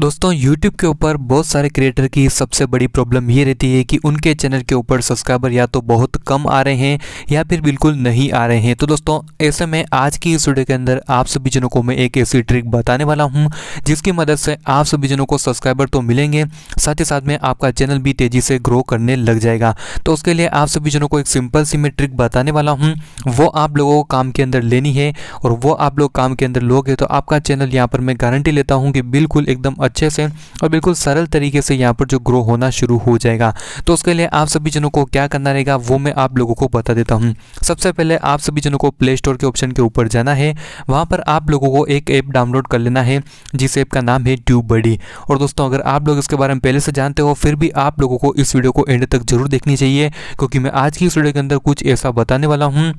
दोस्तों YouTube के ऊपर बहुत सारे क्रिएटर की सबसे बड़ी प्रॉब्लम ये रहती है कि उनके चैनल के ऊपर सब्सक्राइबर या तो बहुत कम आ रहे हैं या फिर बिल्कुल नहीं आ रहे हैं तो दोस्तों ऐसे में आज की इस वीडियो के अंदर आप सभी जनों को मैं एक ऐसी ट्रिक बताने वाला हूँ जिसकी मदद से आप सभी जनों को सब्सक्राइबर तो मिलेंगे साथ ही साथ में आपका चैनल भी तेज़ी से ग्रो करने लग जाएगा तो उसके लिए आप सभी जनों को एक सिंपल सी मैं ट्रिक बताने वाला हूँ वो आप लोगों को काम के अंदर लेनी है और वो आप लोग काम के अंदर लोगे तो आपका चैनल यहाँ पर मैं गारंटी लेता हूँ कि बिल्कुल एकदम अच्छे से और बिल्कुल सरल तरीके से यहाँ पर जो ग्रो होना शुरू हो जाएगा तो उसके लिए आप सभी जनों को क्या करना रहेगा वो मैं आप लोगों को बता देता हूँ सबसे पहले आप सभी जनों को प्ले स्टोर के ऑप्शन के ऊपर जाना है वहाँ पर आप लोगों को एक ऐप डाउनलोड कर लेना है जिस ऐप का नाम है ट्यूब बडी और दोस्तों अगर आप लोग इसके बारे में पहले से जानते हो फिर भी आप लोगों को इस वीडियो को एंड तक जरूर देखनी चाहिए क्योंकि मैं आज की इस वीडियो के अंदर कुछ ऐसा बताने वाला हूँ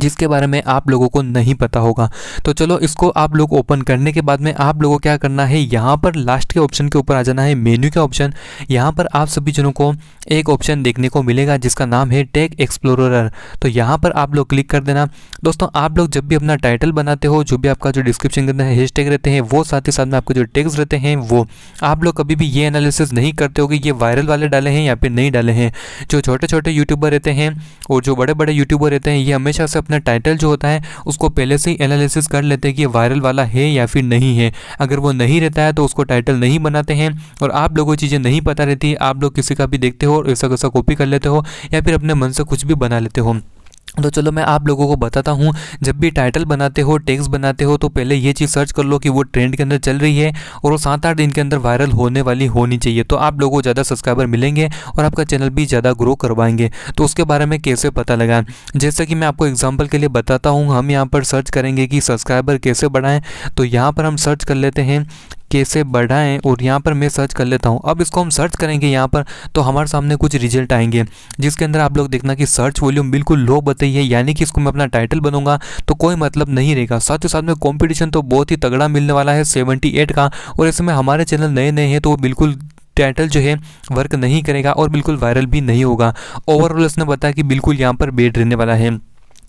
जिसके बारे में आप लोगों को नहीं पता होगा तो चलो इसको आप लोग ओपन करने के बाद में आप लोगों को क्या करना है यहाँ पर लास्ट के ऑप्शन के ऊपर आ जाना है मेन्यू का ऑप्शन यहाँ पर आप सभी जनों को एक ऑप्शन देखने को मिलेगा जिसका नाम है टेक एक्सप्लोरर तो यहाँ पर आप लोग क्लिक कर देना दोस्तों आप लोग जब भी अपना टाइटल बनाते हो जो भी आपका जो डिस्क्रिप्शन रहता है हैशटैग रहते हैं वो साथ ही साथ में आपके जो टेक्स रहते हैं वो आप लोग कभी भी ये एनालिसिस नहीं करते हो कि ये वायरल वाले डाले हैं या फिर नहीं डाले हैं जो छोटे छोटे यूट्यूबर रहते हैं और जो बड़े बड़े यूट्यूबर रहते हैं ये हमेशा से अपना टाइटल जो होता है उसको पहले से ही एनालिसिस कर लेते हैं कि वायरल वाला है या फिर नहीं है अगर वो नहीं रहता है तो उसको टाइटल नहीं बनाते हैं और आप लोगों को चीज़ें नहीं पता रहती आप लोग किसी का भी देखते हो और ऐसा कैसा कॉपी कर लेते हो या फिर अपने मन से कुछ भी बना लेते हो तो चलो मैं आप लोगों को बताता हूँ जब भी टाइटल बनाते हो टेक्स्ट बनाते हो तो पहले ये चीज़ सर्च कर लो कि वो ट्रेंड के अंदर चल रही है और वो सात आठ दिन के अंदर वायरल होने वाली होनी चाहिए तो आप लोगों को ज़्यादा सब्सक्राइबर मिलेंगे और आपका चैनल भी ज़्यादा ग्रो करवाएंगे तो उसके बारे में कैसे पता लगा जैसे कि मैं आपको एग्जाम्पल के लिए बताता हूँ हम यहाँ पर सर्च करेंगे कि सब्सक्राइबर कैसे बढ़ाएँ तो यहाँ पर हम सर्च कर लेते हैं कैसे बढ़ाएं और यहाँ पर मैं सर्च कर लेता हूँ अब इसको हम सर्च करेंगे यहाँ पर तो हमारे सामने कुछ रिजल्ट आएंगे जिसके अंदर आप लोग देखना कि सर्च वॉल्यूम बिल्कुल लो बताइए यानी कि इसको मैं अपना टाइटल बनूंगा तो कोई मतलब नहीं रहेगा साथ ही साथ में कॉम्पिटिशन तो बहुत ही तगड़ा मिलने वाला है सेवेंटी का और इसमें हमारे चैनल नए नए हैं तो वो बिल्कुल टाइटल जो है वर्क नहीं करेगा और बिल्कुल वायरल भी नहीं होगा ओवरऑल इसने बताया कि बिल्कुल यहाँ पर बेड रहने वाला है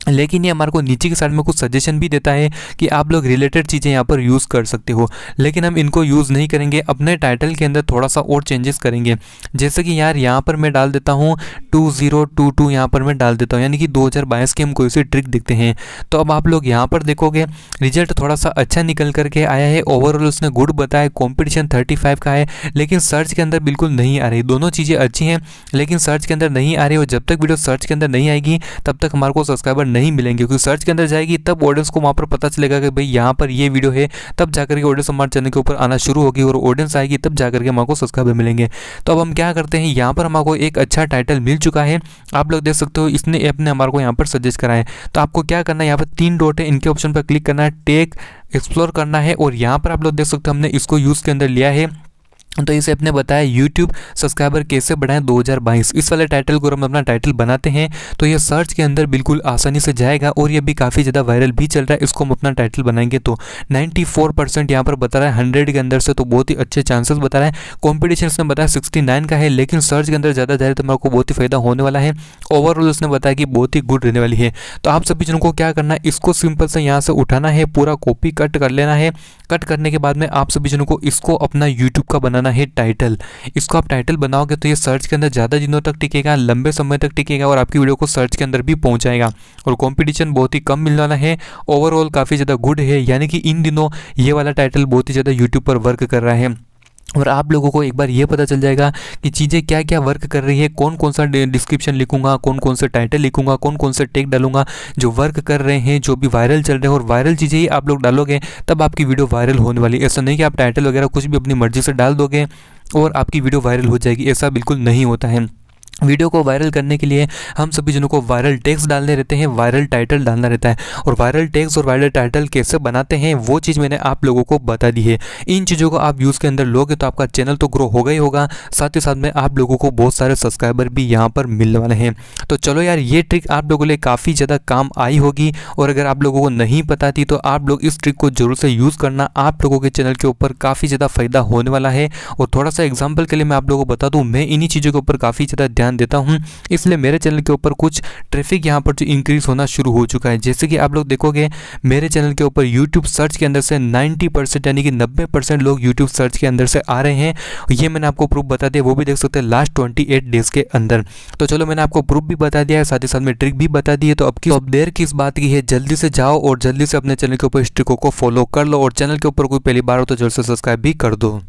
लेकिन ये हमारे को नीचे के साइड में कुछ सजेशन भी देता है कि आप लोग रिलेटेड चीज़ें यहाँ पर यूज़ कर सकते हो लेकिन हम इनको यूज़ नहीं करेंगे अपने टाइटल के अंदर थोड़ा सा और चेंजेस करेंगे जैसे कि यार यहाँ पर मैं डाल देता हूँ टू ज़ीरो टू टू यहाँ पर मैं डाल देता हूँ यानी कि दो हज़ार बाईस की हम कोई सी ट्रिक देखते हैं तो अब आप लोग यहाँ पर देखोगे रिजल्ट थोड़ा सा अच्छा निकल करके आया है ओवरऑल उसने गुड बताया कॉम्पिटिशन थर्टी फाइव का है लेकिन सर्च के अंदर बिल्कुल नहीं आ रही दोनों चीज़ें अच्छी हैं लेकिन सर्च के अंदर नहीं आ रही और जब तक वीडियो सर्च के अंदर नहीं आएगी तब तक हमारे को सब्सक्राइबर पर नहीं मिलेंगे क्योंकि सर्च के अंदर जाएगी तब ऑडियंस को वहाँ पर पता चलेगा कि भाई यहाँ पर ये वीडियो है तब जाकर के ऑडियंस हमारे चैनल के ऊपर आना शुरू होगी और ऑडियंस आएगी तब जाकर के हमारे सब्सक्राइबर मिलेंगे तो अब हम क्या करते हैं यहाँ पर हमारे एक अच्छा टाइटल मिल चुका है आप लोग देख सकते हो इसने ऐप ने हमारे यहाँ पर सजेस्ट करा है तो आपको क्या करना है यहाँ पर तीन डॉट है इनके ऑप्शन पर क्लिक करना है टेक एक्सप्लोर करना है और यहाँ पर आप लोग देख सकते हो हमने इसको यूज़ के अंदर लिया है तो इसे अपने बताया यूट्यूब सब्सक्राइबर कैसे बढ़ाएं 2022 इस वाले टाइटल को हम अपना टाइटल बनाते हैं तो यह सर्च के अंदर बिल्कुल आसानी से जाएगा और यह भी काफ़ी ज़्यादा वायरल भी चल रहा है इसको हम अपना टाइटल बनाएंगे तो 94 फोर परसेंट यहाँ पर बता रहा है हंड्रेड के अंदर से तो बहुत ही अच्छे चांसेस बता रहा है कॉम्पिटिशन उसने बताया सिक्सटी का है लेकिन सर्च के अंदर ज़्यादा जाए तो मेरे को बहुत ही फायदा होने वाला है ओवरऑल उसने बताया कि बहुत ही गुड रहने वाली है तो आप सभी जनों को क्या करना है इसको सिंपल से यहाँ से उठाना है पूरा कॉपी कट कर लेना है कट करने के बाद में आप सभी जनों को इसको अपना यूट्यूब का बनाना बनाना है टाइटल इसको आप टाइटल बनाओगे तो ये सर्च के अंदर ज़्यादा दिनों तक टिकेगा लंबे समय तक टिकेगा और आपकी वीडियो को सर्च के अंदर भी पहुँचाएगा और कॉम्पिटिशन बहुत ही कम मिलने वाला है ओवरऑल काफ़ी ज़्यादा गुड है यानी कि इन दिनों ये वाला टाइटल बहुत ही ज़्यादा यूट्यूब पर वर्क कर रहा है और आप लोगों को एक बार ये पता चल जाएगा कि चीज़ें क्या क्या वर्क कर रही है कौन कौन सा डिस्क्रिप्शन लिखूंगा कौन कौन सा टाइटल लिखूंगा कौन कौन सा टेक डालूंगा जो वर्क कर रहे हैं जो भी वायरल चल रहे हैं और वायरल चीज़ें ही आप लोग डालोगे तब आपकी वीडियो वायरल होने वाली ऐसा नहीं कि आप टाइटल वगैरह कुछ भी अपनी मर्जी से डाल दोगे और आपकी वीडियो वायरल हो जाएगी ऐसा बिल्कुल नहीं होता है वीडियो को वायरल करने के लिए हम सभी जनों को वायरल टेक्स डालने रहते हैं वायरल टाइटल डालना रहता है और वायरल टेक्स और वायरल टाइटल कैसे बनाते हैं वो चीज़ मैंने आप लोगों को बता दी है इन चीज़ों को आप यूज़ के अंदर लोगे तो आपका चैनल तो ग्रो होगा ही होगा साथ ही साथ में आप लोगों को बहुत सारे सब्सक्राइबर भी यहाँ पर मिलने वाले हैं तो चलो यार ये ट्रिक आप लोगों के लिए काफ़ी ज़्यादा काम आई होगी और अगर आप लोगों को नहीं पता थी तो आप लोग इस ट्रिक को जरूर से यूज़ करना आप लोगों के चैनल के ऊपर काफ़ी ज़्यादा फायदा होने वाला है और थोड़ा सा एग्जाम्पल के लिए मैं आप लोगों को बता दूँ मैं इन्हीं चीज़ों के ऊपर काफ़ी ज़्यादा ध्यान देता हूँ इसलिए मेरे चैनल के ऊपर कुछ ट्रैफिक यहाँ पर जो इंक्रीज़ होना शुरू हो चुका है जैसे कि आप लोग देखोगे मेरे चैनल के ऊपर यूट्यूब सर्च के अंदर से नाइन्टी यानी कि नब्बे लोग यूट्यूब सर्च के अंदर से आ रहे हैं ये मैंने आपको प्रूफ बता दिया वो भी देख सकते हैं लास्ट ट्वेंटी डेज़ के अंदर तो चलो मैंने आपको प्रूफ भी बता दिया है साथ ही साथ में ट्रिक भी बता दी है तो अब की अब देर किस बात की है जल्दी से जाओ और जल्दी से अपने चैनल के ऊपर इस ट्रिकों को फॉलो कर लो और चैनल के ऊपर कोई पहली बार हो तो जल्द से सब्सक्राइब भी कर दो